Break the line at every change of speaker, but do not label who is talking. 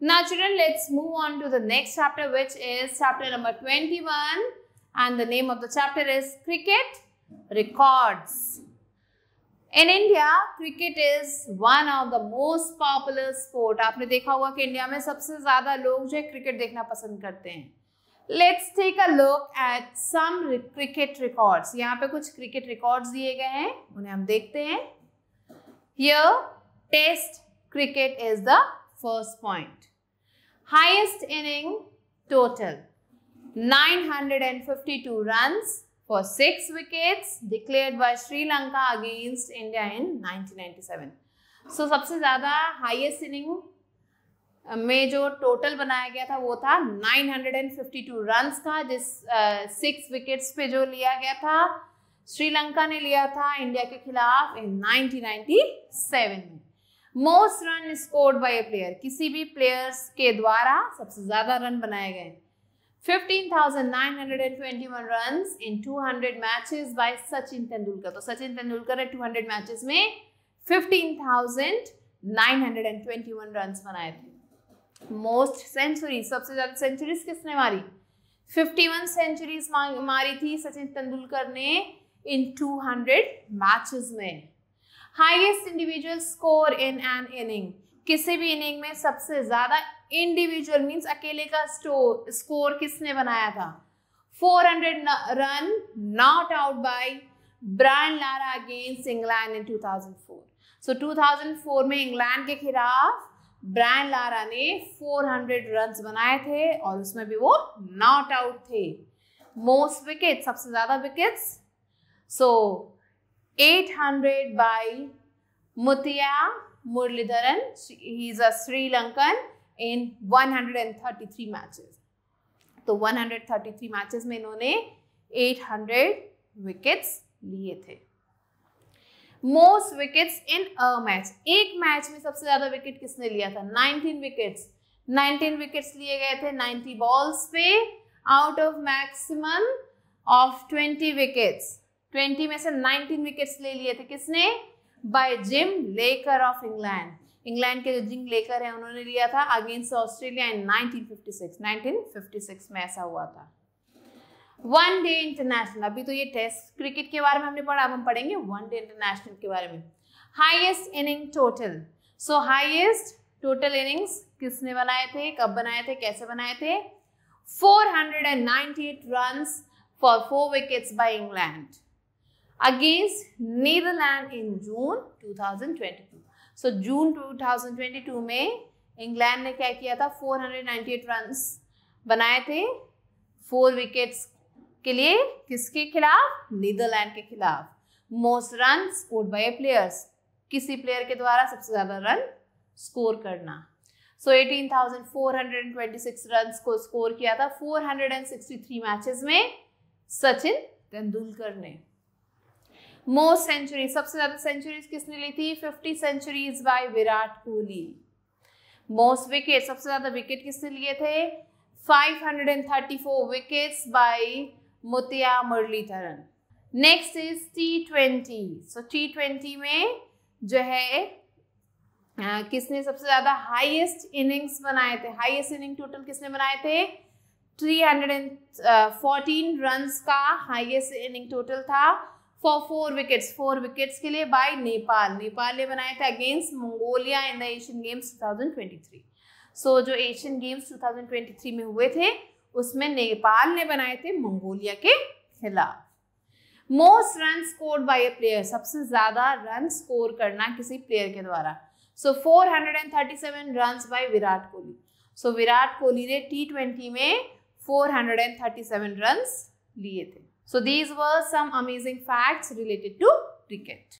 Now children, let's move on to the next chapter which is chapter number 21 and the name of the chapter is Cricket Records. In India, cricket is one of the most popular sport. आपने देखा होगा कि India में सबसे ज़्यादा लोग जो है क्रिकेट देखना पसंद करते हैं let's take a look at some cricket records यहाँ पे कुछ क्रिकेट रिकॉर्ड्स दिए गए हैं उन्हें हम देखते हैं here test cricket is the first point. Highest inning total 952 runs for 6 wickets declared by Sri Lanka against India in 1997. So सबसे ज़्यादा highest inning में जो total बनाया गया था वो था 952 runs का जिस सिक्स uh, wickets पे जो लिया गया था श्रीलंका ने लिया था इंडिया के खिलाफ इन 1997 में most run scored by a player किसी भी प्लेयर्स के द्वारा सबसे ज्यादा रन बनाए गए 15,921 run in 200 matches by Sachin Tendulkar तो सचिन तेंदुलकर ने 200 मैचेस में 15,921 रन बनाए थे मोस्ट सेंचुरी सबसे ज्यादा सेंचुरीज किसने मारी 51 सेंचुरीज मारी थी सचिन तेंदुलकर ने इन 200 मैचेस में highest individual score in an inning किसी भी इनिंग में सबसे ज्यादा इंडिविजुअल मींस अकेले का स्टोर स्कोर किसने बनाया था 400 run not out by Brian Lara against England in 2004 so so, 2004 में इंग्लैंड के खिलाफ ब्रायन लारा ने 400 रन्स बनाए थे और उसमें भी वो नॉट आउट थे मोस्ट विकेट सबसे ज्यादा wickets so so, 800 by Muthiah Murlidharan. He is a Sri Lankan in 133 matches. तो 133 मैचेस में इन्होंने 800 विकेट्स लिए थे most wickets in a match एक मैच में सबसे ज्यादा विकेट किसने लिया था 19 विकेट्स 19 विकेट्स लिए गए थे 90 बॉल्स पे out of maximum of 20 wickets twenty में से नाइनटीन विकेट्स ले लिए थे किसने by Jim Laker of England England के जो जिम लेकर है उन्होंने लिया था अगेंस्ट ऑस्ट्रेलिया इन 1956 1956 में ऐसा हुआ था वन डे इंटरनेशनल अभी तो ये टेस्ट क्रिकेट के बारे में हमने पढ़ा अब हम पढ़ेंगे वन डे इंटरनेशनल के बारे में highest inning total so highest total innings किसने बनाए थे कब बनाए थे कैसे बनाए थे 498 runs for four wickets by England against Netherlands in June 2022. So June 2022 में इंग्लैंड ने क्या किया था 498 रन्स बनाए थे फोर विकेट्स के लिए किसके खिलाफ नीदरलैंड के खिलाफ most run score by players किसी प्लेयर के द्वारा सबसे ज्यादा रन स्कोर करना सो so, 18,426 रन को स्कोर किया था 463 मैचेस में सचिन तेंदुलकर ने मोस्ट सेंचुरी सबसे ज्यादा सेंचुरीज किसने ली थी fifty centuries by Virat Kohli most wicket सबसे ज्यादा विकेट किसने लिए थे 534 wickets by Muttiah Muralitharan next is T twenty so T twenty में जो है किसने सबसे ज्यादा हाईएस्ट इनिंग्स बनाए थे हाईएस्ट इनिंग टोटल किसने बनाए थे 314 रन्स का हाईएस्ट इनिंग टोटल था for four wickets four wickets के लिए बाय नेपाल नेपाल ने बनाया था against Mongolia in the Asian Games 2023 so so, जो एशियन गेम्स 2023 में हुए थे उसमें नेपाल ने बनाए थे मंगोलिया के खिलाफ most run score by a player सबसे ज्यादा रन स्कोर करना किसी प्लेयर के द्वारा so four hundred and thirty seven run by Virat Kohli so Virat Kohli ने टी ट्वेंटी में four hundred and thirty seven run लिए थे So these were some amazing facts related to cricket.